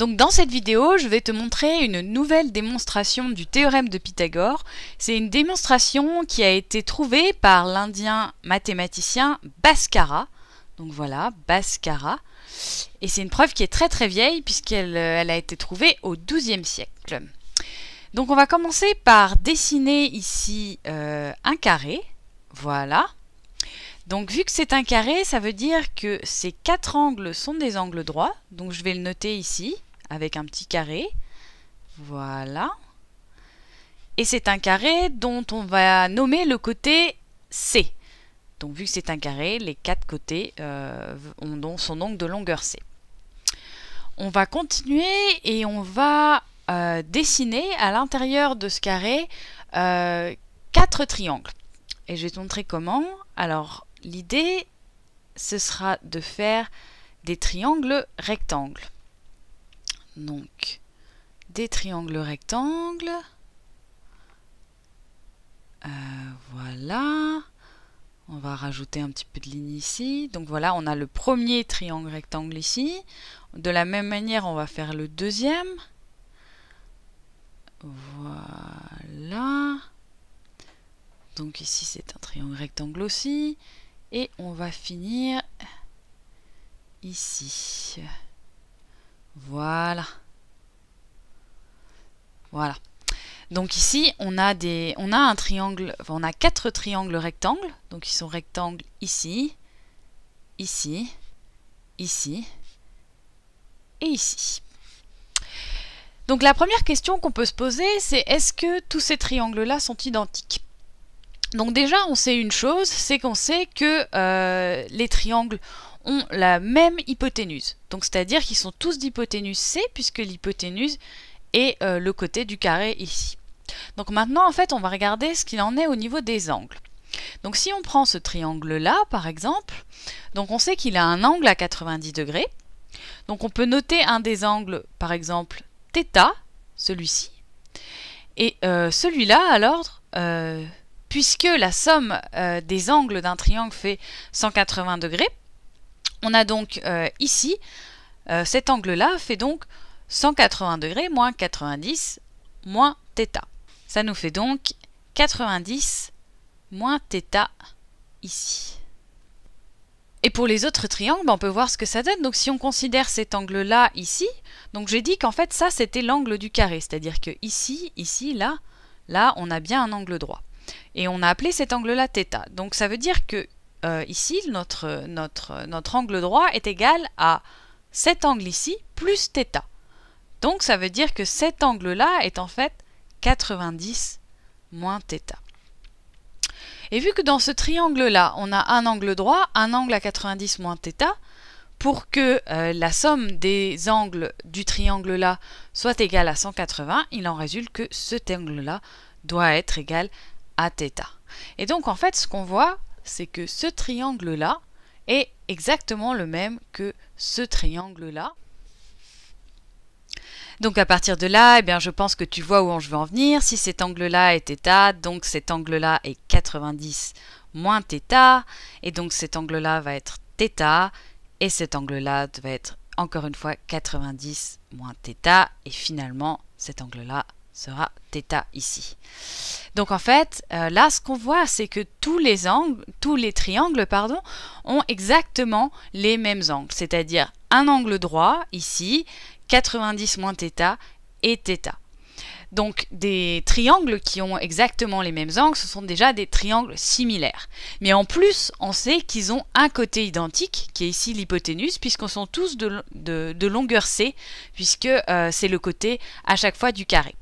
Donc dans cette vidéo, je vais te montrer une nouvelle démonstration du théorème de Pythagore. C'est une démonstration qui a été trouvée par l'indien mathématicien Bhaskara. Donc voilà, Bhaskara. Et c'est une preuve qui est très très vieille puisqu'elle euh, a été trouvée au XIIe siècle. Donc on va commencer par dessiner ici euh, un carré. Voilà. Donc vu que c'est un carré, ça veut dire que ces quatre angles sont des angles droits. Donc je vais le noter ici avec un petit carré. Voilà. Et c'est un carré dont on va nommer le côté C. Donc vu que c'est un carré, les quatre côtés euh, sont donc de longueur C. On va continuer et on va euh, dessiner à l'intérieur de ce carré euh, quatre triangles. Et je vais te montrer comment. Alors l'idée, ce sera de faire des triangles rectangles. Donc, des triangles rectangles. Euh, voilà. On va rajouter un petit peu de ligne ici. Donc voilà, on a le premier triangle rectangle ici. De la même manière, on va faire le deuxième. Voilà. Donc ici, c'est un triangle rectangle aussi. Et on va finir ici. Voilà. Voilà. Donc ici, on a, des, on a un triangle, on a quatre triangles rectangles. Donc ils sont rectangles ici, ici, ici et ici. Donc la première question qu'on peut se poser, c'est est-ce que tous ces triangles-là sont identiques Donc déjà, on sait une chose, c'est qu'on sait que euh, les triangles ont la même hypoténuse. Donc c'est-à-dire qu'ils sont tous d'hypoténuse C puisque l'hypoténuse est euh, le côté du carré ici. Donc maintenant en fait on va regarder ce qu'il en est au niveau des angles. Donc si on prend ce triangle-là par exemple, donc on sait qu'il a un angle à 90 degrés. Donc on peut noter un des angles par exemple θ, celui-ci, et euh, celui-là à euh, puisque la somme des angles d'un triangle fait 180 degrés, on a donc euh, ici, euh, cet angle-là fait donc 180 degrés moins 90 moins θ. Ça nous fait donc 90 moins θ ici. Et pour les autres triangles, on peut voir ce que ça donne. Donc si on considère cet angle-là ici, donc j'ai dit qu'en fait ça c'était l'angle du carré, c'est-à-dire que ici, ici, là, là, on a bien un angle droit. Et on a appelé cet angle-là θ. Donc ça veut dire que euh, ici, notre, angle droit est égal à cet angle ici plus θ. Donc ça veut dire que cet angle-là est en fait 90 moins θ. Et vu que dans ce triangle-là, on a un angle droit, un angle à 90 moins θ, pour que euh, la somme des angles du triangle-là soit égale à 180, il en résulte que cet angle-là doit être égal à θ. Et donc en fait, ce qu'on voit, c'est que ce triangle-là est exactement le même que ce triangle-là. Donc à partir de là, eh bien, je pense que tu vois où je veux en venir. Si cet angle-là est θ, donc cet angle-là est 90 moins θ, et donc cet angle-là va être θ, et cet angle-là va être encore une fois 90 moins θ, et finalement cet angle-là sera θ ici. Donc en fait, euh, là, ce qu'on voit, c'est que tous les angles, tous les triangles, pardon, ont exactement les mêmes angles, c'est-à-dire un angle droit ici, 90 moins θ et θ. Donc des triangles qui ont exactement les mêmes angles, ce sont déjà des triangles similaires. Mais en plus, on sait qu'ils ont un côté identique, qui est ici l'hypoténuse, puisqu'on sont tous de, longueur c, puisque euh, c'est le côté à chaque fois du carré.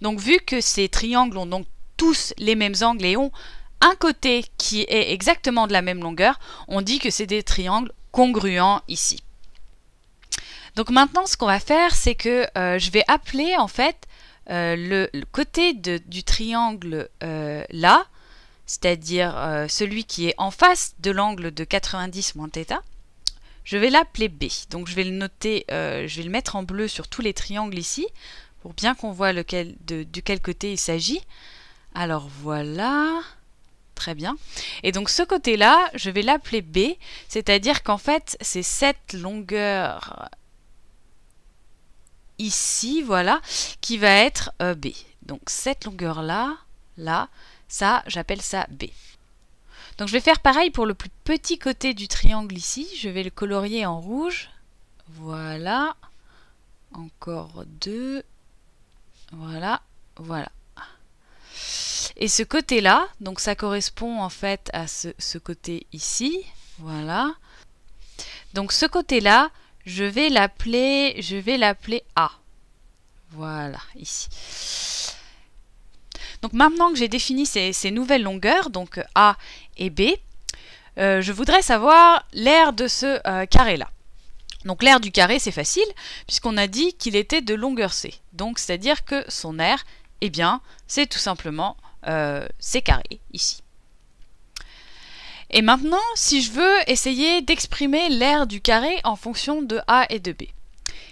Donc vu que ces triangles ont donc tous les mêmes angles et ont un côté qui est exactement de la même longueur, on dit que c'est des triangles congruents ici. Donc maintenant, ce qu'on va faire, c'est que euh, je vais appeler en fait euh, le, côté du triangle euh, là, c'est-à-dire celui qui est en face de l'angle de 90 moins θ, je vais l'appeler B. Donc je vais le noter, je vais le mettre en bleu sur tous les triangles ici pour bien qu'on voit lequel, de, quel côté il s'agit. Alors voilà. Très bien. Et donc ce côté-là, je vais l'appeler B, c'est-à-dire qu'en fait, c'est cette longueur ici, voilà, qui va être euh, B. Donc cette longueur-là, là, ça, j'appelle ça B. Donc je vais faire pareil pour le plus petit côté du triangle ici. Je vais le colorier en rouge. Voilà. Encore deux. Voilà, voilà. Et ce côté-là, donc ça correspond en fait à ce, côté ici. Voilà. Donc ce côté-là, je vais l'appeler, je vais l'appeler A. Voilà, ici. Donc maintenant que j'ai défini ces, nouvelles longueurs, donc A et B, euh, je voudrais savoir l'aire de ce euh, carré-là. Donc l'aire du carré, c'est facile, puisqu'on a dit qu'il était de longueur C. Donc c'est-à-dire que son aire, eh bien, c'est tout simplement euh, C carré, ici. Et maintenant, si je veux essayer d'exprimer l'aire du carré en fonction de A et de B.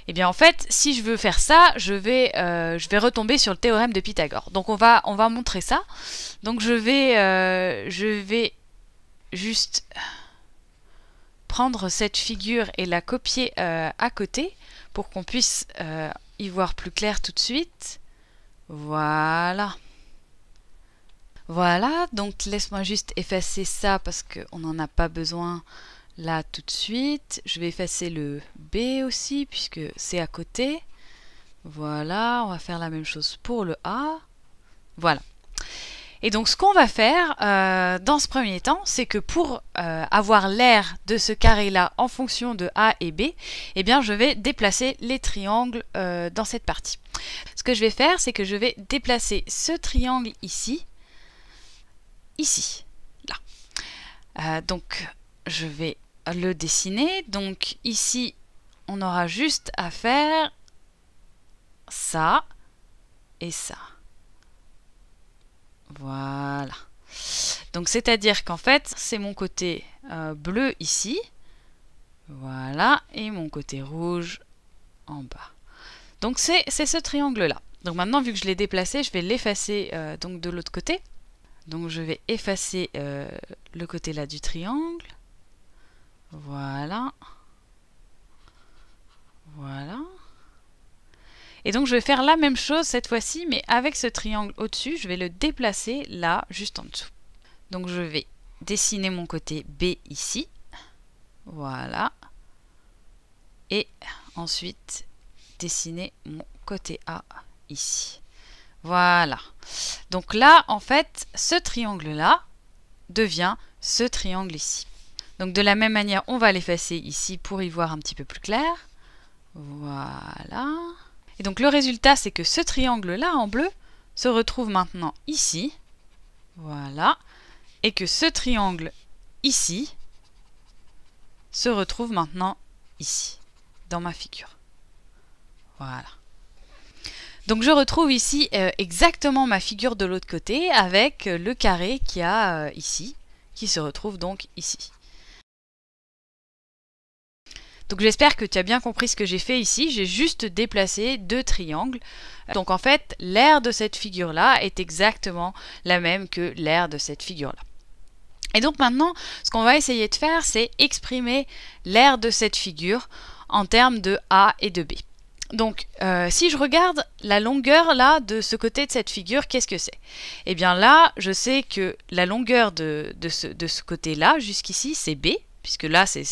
Eh bien en fait, si je veux faire ça, je vais, euh, je vais retomber sur le théorème de Pythagore. Donc on va, on va montrer ça. Donc je vais, euh, je vais juste prendre cette figure et la copier euh, à côté pour qu'on puisse euh, y voir plus clair tout de suite. Voilà. Voilà, donc laisse-moi juste effacer ça parce qu'on n'en a pas besoin là tout de suite. Je vais effacer le B aussi puisque c'est à côté. Voilà, on va faire la même chose pour le A. Voilà. Et donc ce qu'on va faire euh, dans ce premier temps, c'est que pour euh, avoir l'air de ce carré-là en fonction de A et B, eh bien je vais déplacer les triangles euh, dans cette partie. Ce que je vais faire, c'est que je vais déplacer ce triangle ici, ici, là. donc je vais le dessiner. Donc ici, on aura juste à faire ça et ça. Voilà. Donc c'est-à-dire qu'en fait, c'est mon côté euh, bleu ici. Voilà. Et mon côté rouge en bas. Donc c'est ce triangle-là. Donc maintenant, vu que je l'ai déplacé, je vais l'effacer euh, donc de l'autre côté. Donc je vais effacer euh, le côté là du triangle. Voilà. Voilà. Et donc je vais faire la même chose cette fois-ci, mais avec ce triangle au-dessus, je vais le déplacer là, juste en dessous. Donc je vais dessiner mon côté B ici. Voilà. Et ensuite, dessiner mon côté A ici. Voilà. Donc là, en fait, ce triangle-là devient ce triangle ici. Donc de la même manière, on va l'effacer ici pour y voir un petit peu plus clair. Voilà. Et donc le résultat, c'est que ce triangle-là en bleu se retrouve maintenant ici. Voilà. Et que ce triangle ici se retrouve maintenant ici, dans ma figure. Voilà. Donc je retrouve ici euh, exactement ma figure de l'autre côté avec le carré qui a euh, ici, qui se retrouve donc ici. Donc j'espère que tu as bien compris ce que j'ai fait ici, j'ai juste déplacé deux triangles. Donc en fait, l'aire de cette figure-là est exactement la même que l'aire de cette figure-là. Et donc maintenant, ce qu'on va essayer de faire, c'est exprimer l'aire de cette figure en termes de A et de B. Donc, euh, si je regarde la longueur là de ce côté de cette figure, qu'est-ce que c'est Eh bien là, je sais que la longueur de, de ce côté-là jusqu'ici, c'est B puisque là c'est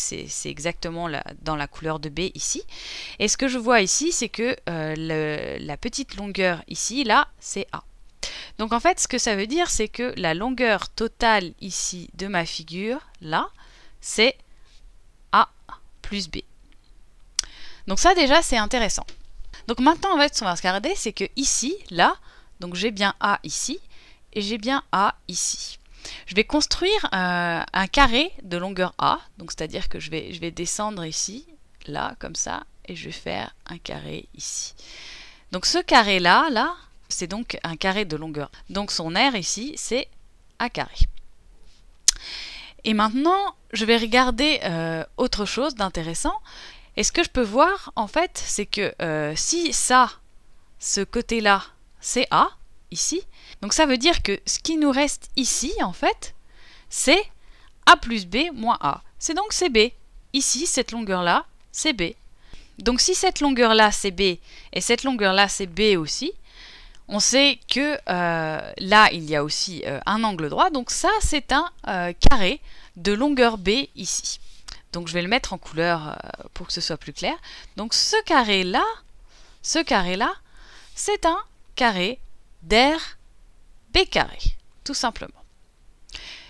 exactement dans la couleur de B ici. Et ce que je vois ici, c'est que euh, la petite longueur ici, là, c'est A. Donc en fait, ce que ça veut dire, c'est que la longueur totale ici de ma figure, là, c'est A plus B. Donc ça déjà, c'est intéressant. Donc maintenant, en fait, ce qu'on va regarder, c'est que ici, là, donc j'ai bien A ici, et j'ai bien A ici. Je vais construire euh, un, carré de longueur A, donc c'est-à-dire que je vais, descendre ici, là, comme ça, et je vais faire un carré ici. Donc ce carré-là, là, c'est donc un carré de longueur. Donc son R ici, c'est A carré. Et maintenant, je vais regarder euh, autre chose d'intéressant. Et ce que je peux voir, en fait, c'est que euh, si ça, ce côté-là, c'est A, ici. Donc ça veut dire que ce qui nous reste ici, en fait, c'est a plus b moins a. C'est donc c'est b. Ici, cette longueur-là, c'est b. Donc si cette longueur-là, c'est b, et cette longueur-là, c'est b aussi, on sait que euh, là, il y a aussi euh, un angle droit. Donc ça, c'est un euh, carré de longueur b ici. Donc je vais le mettre en couleur pour que ce soit plus clair. Donc ce carré-là, ce carré-là, c'est un carré d'air B carré, tout simplement.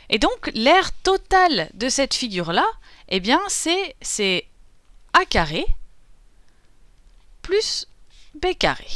Et donc l'aire totale de cette figure-là, eh bien c'est A carré plus B carré.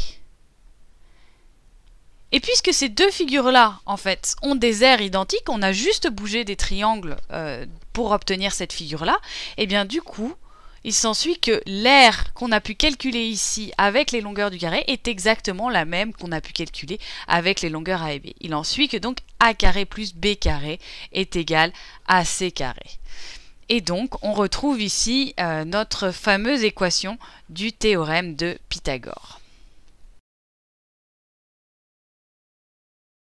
Et puisque ces deux figures-là, en fait, ont des airs identiques, on a juste bougé des triangles euh, pour obtenir cette figure-là, et eh bien du coup, il s'ensuit que l'aire qu'on a pu calculer ici avec les longueurs du carré est exactement la même qu'on a pu calculer avec les longueurs A et B. Il en suit que donc A carré plus B carré est égal à C carré. Et donc, on retrouve ici euh, notre fameuse équation du théorème de Pythagore.